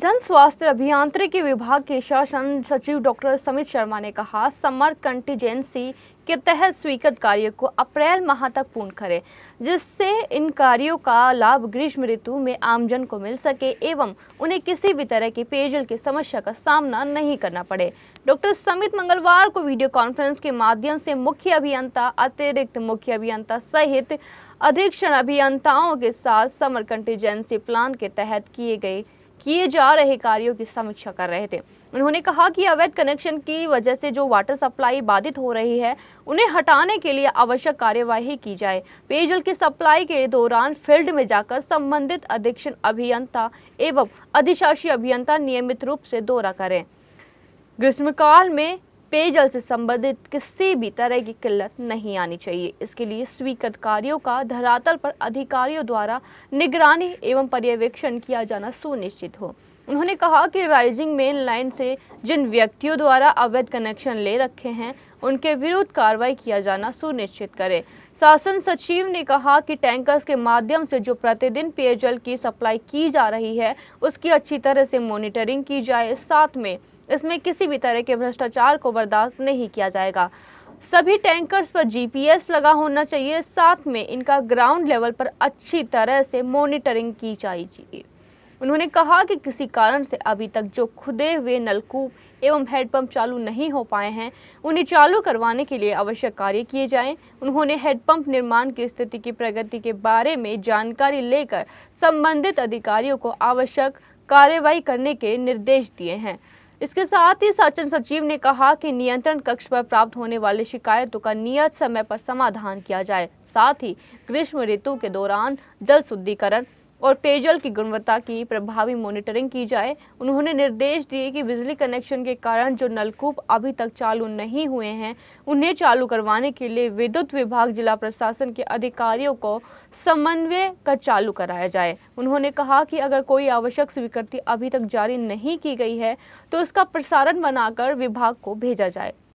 जन स्वास्थ्य अभियांत्रिकी विभाग के शासन सचिव डॉक्टर समित शर्मा ने कहा समर कंटीजेंसी के तहत स्वीकृत कार्य को अप्रैल माह तक पूर्ण करें जिससे इन कार्यों का लाभ ग्रीष्म ऋतु में आमजन को मिल सके एवं उन्हें किसी भी तरह की पेयजल की समस्या का सामना नहीं करना पड़े डॉक्टर समित मंगलवार को वीडियो कॉन्फ्रेंस के माध्यम से मुख्य अभियंता अतिरिक्त मुख्य अभियंता सहित अधीक्षण अभियंताओं के साथ समर कंटीजेंसी प्लान के तहत किए गए किए जा रहे कार्यों की समीक्षा कर रहे थे उन्होंने कहा कि अवैध कनेक्शन की वजह से जो वाटर सप्लाई बाधित हो रही है उन्हें हटाने के लिए आवश्यक कार्यवाही की जाए पेयजल की सप्लाई के दौरान फील्ड में जाकर संबंधित अधीक्षण अभियंता एवं अधिशासी अभियंता नियमित रूप से दौरा करें ग्रीष्मकाल में पेयजल से संबंधित किसी भी तरह की किल्लत नहीं आनी चाहिए इसके लिए स्वीकृत कार्यों का धरातल पर अधिकारियों द्वारा निगरानी एवं पर्यवेक्षण किया जाना सुनिश्चित हो उन्होंने कहा कि राइजिंग मेन लाइन से जिन व्यक्तियों द्वारा अवैध कनेक्शन ले रखे हैं उनके विरुद्ध कार्रवाई किया जाना सुनिश्चित करें शासन सचिव ने कहा कि टैंकर्स के माध्यम से जो प्रतिदिन पेयजल की सप्लाई की जा रही है उसकी अच्छी तरह से मॉनिटरिंग की जाए साथ में इसमें किसी भी तरह के भ्रष्टाचार को बर्दाश्त नहीं किया जाएगा सभी टैंकर्स पर जीपीएस लगा होना चाहिए साथ में इनका ग्राउंड लेवल पर अच्छी तरह से मॉनिटरिंग की जाएगी उन्होंने कहा कि किसी कारण से अभी तक जो खुदे हुए नलकूप एवं हेडपम्प चालू नहीं हो पाए हैं उन्हें चालू करवाने के लिए आवश्यक कार्य किए जाएं। उन्होंने हेडपम्प निर्माण की स्थिति की प्रगति के बारे में जानकारी लेकर संबंधित अधिकारियों को आवश्यक कार्यवाही करने के निर्देश दिए हैं इसके साथ ही सचिन सचिव ने कहा कि नियंत्रण कक्ष पर प्राप्त होने वाली शिकायतों का नियत समय पर समाधान किया जाए साथ ही ग्रीष्म ऋतु के दौरान जल शुद्धिकरण और पेयजल की गुणवत्ता की प्रभावी मॉनिटरिंग की जाए उन्होंने निर्देश दिए कि बिजली कनेक्शन के कारण जो नलकूप अभी तक चालू नहीं हुए हैं उन्हें चालू करवाने के लिए विद्युत विभाग जिला प्रशासन के अधिकारियों को समन्वय कर चालू कराया जाए उन्होंने कहा कि अगर कोई आवश्यक स्वीकृति अभी तक जारी नहीं की गई है तो उसका प्रसारण बनाकर विभाग को भेजा जाए